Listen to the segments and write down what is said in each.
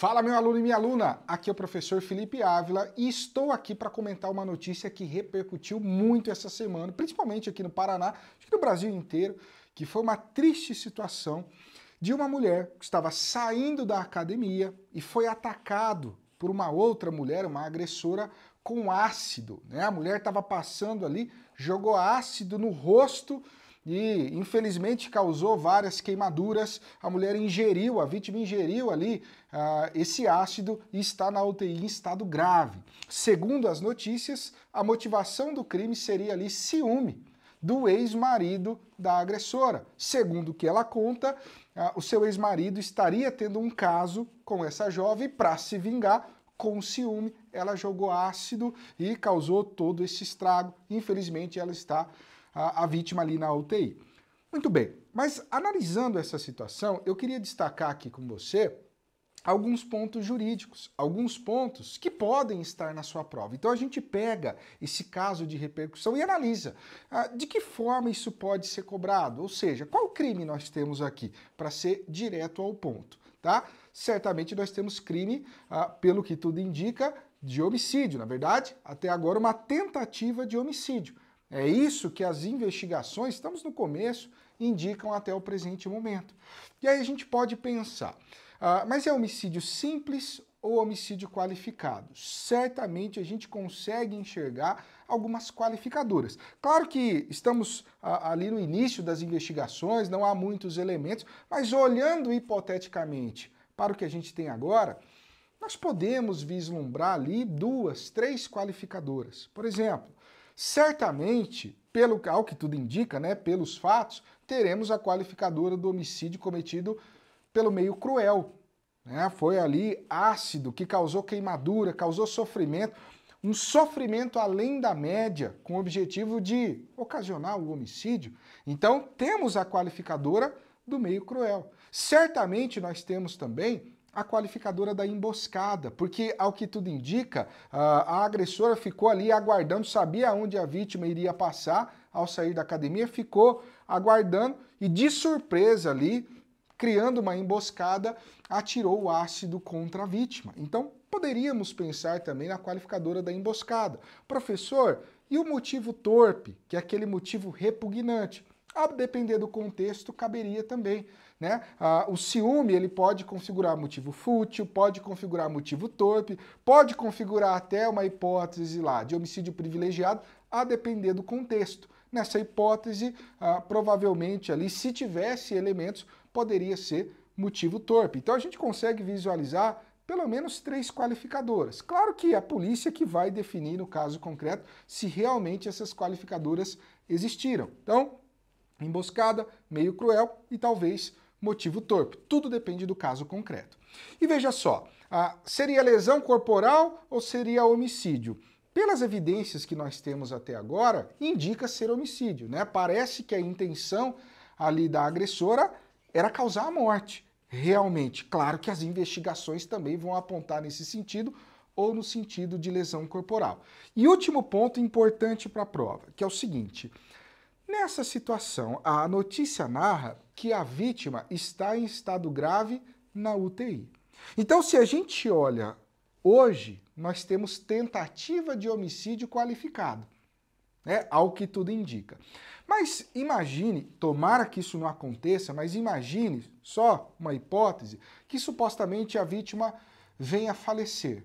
Fala, meu aluno e minha aluna! Aqui é o professor Felipe Ávila e estou aqui para comentar uma notícia que repercutiu muito essa semana, principalmente aqui no Paraná, acho que no Brasil inteiro, que foi uma triste situação de uma mulher que estava saindo da academia e foi atacado por uma outra mulher, uma agressora, com ácido. Né? A mulher estava passando ali, jogou ácido no rosto e infelizmente causou várias queimaduras. A mulher ingeriu, a vítima ingeriu ali uh, esse ácido e está na UTI em estado grave. Segundo as notícias, a motivação do crime seria ali ciúme do ex-marido da agressora. Segundo o que ela conta, uh, o seu ex-marido estaria tendo um caso com essa jovem para se vingar com ciúme. Ela jogou ácido e causou todo esse estrago. Infelizmente, ela está a, a vítima ali na UTI. Muito bem, mas analisando essa situação, eu queria destacar aqui com você alguns pontos jurídicos, alguns pontos que podem estar na sua prova. Então a gente pega esse caso de repercussão e analisa ah, de que forma isso pode ser cobrado, ou seja, qual crime nós temos aqui para ser direto ao ponto, tá? Certamente nós temos crime, ah, pelo que tudo indica, de homicídio, na verdade, até agora uma tentativa de homicídio. É isso que as investigações, estamos no começo, indicam até o presente momento. E aí a gente pode pensar, uh, mas é homicídio simples ou homicídio qualificado? Certamente a gente consegue enxergar algumas qualificadoras. Claro que estamos uh, ali no início das investigações, não há muitos elementos, mas olhando hipoteticamente para o que a gente tem agora, nós podemos vislumbrar ali duas, três qualificadoras. Por exemplo, Certamente, pelo ao que tudo indica, né, pelos fatos, teremos a qualificadora do homicídio cometido pelo meio cruel. Né? Foi ali ácido que causou queimadura, causou sofrimento, um sofrimento além da média, com o objetivo de ocasionar o homicídio. Então, temos a qualificadora do meio cruel. Certamente nós temos também a qualificadora da emboscada, porque, ao que tudo indica, a agressora ficou ali aguardando, sabia onde a vítima iria passar ao sair da academia, ficou aguardando e, de surpresa ali, criando uma emboscada, atirou o ácido contra a vítima. Então, poderíamos pensar também na qualificadora da emboscada. Professor, e o motivo torpe, que é aquele motivo repugnante? A depender do contexto, caberia também. Né? Ah, o ciúme ele pode configurar motivo fútil, pode configurar motivo torpe, pode configurar até uma hipótese lá de homicídio privilegiado, a depender do contexto. Nessa hipótese, ah, provavelmente ali, se tivesse elementos, poderia ser motivo torpe. Então a gente consegue visualizar pelo menos três qualificadoras. Claro que é a polícia que vai definir no caso concreto se realmente essas qualificadoras existiram. Então, emboscada, meio cruel e talvez motivo torpe. Tudo depende do caso concreto. E veja só, ah, seria lesão corporal ou seria homicídio? Pelas evidências que nós temos até agora, indica ser homicídio, né? Parece que a intenção ali da agressora era causar a morte, realmente. Claro que as investigações também vão apontar nesse sentido ou no sentido de lesão corporal. E último ponto importante para a prova, que é o seguinte: Nessa situação, a notícia narra que a vítima está em estado grave na UTI. Então, se a gente olha hoje, nós temos tentativa de homicídio qualificado, né? ao que tudo indica. Mas imagine, tomara que isso não aconteça, mas imagine só uma hipótese que supostamente a vítima venha a falecer.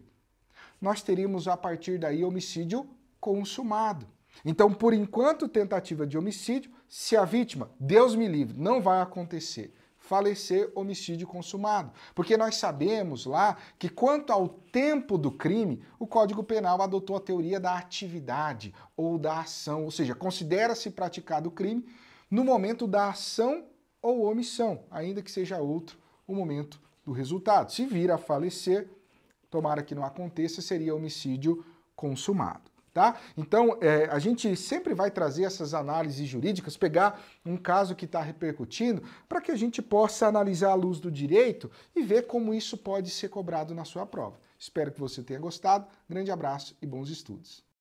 Nós teríamos a partir daí homicídio consumado. Então, por enquanto, tentativa de homicídio, se a vítima, Deus me livre, não vai acontecer. Falecer, homicídio consumado. Porque nós sabemos lá que, quanto ao tempo do crime, o Código Penal adotou a teoria da atividade ou da ação, ou seja, considera-se praticado o crime no momento da ação ou omissão, ainda que seja outro o momento do resultado. Se vir a falecer, tomara que não aconteça, seria homicídio consumado. Tá? Então, é, a gente sempre vai trazer essas análises jurídicas, pegar um caso que está repercutindo, para que a gente possa analisar à luz do direito e ver como isso pode ser cobrado na sua prova. Espero que você tenha gostado. Grande abraço e bons estudos.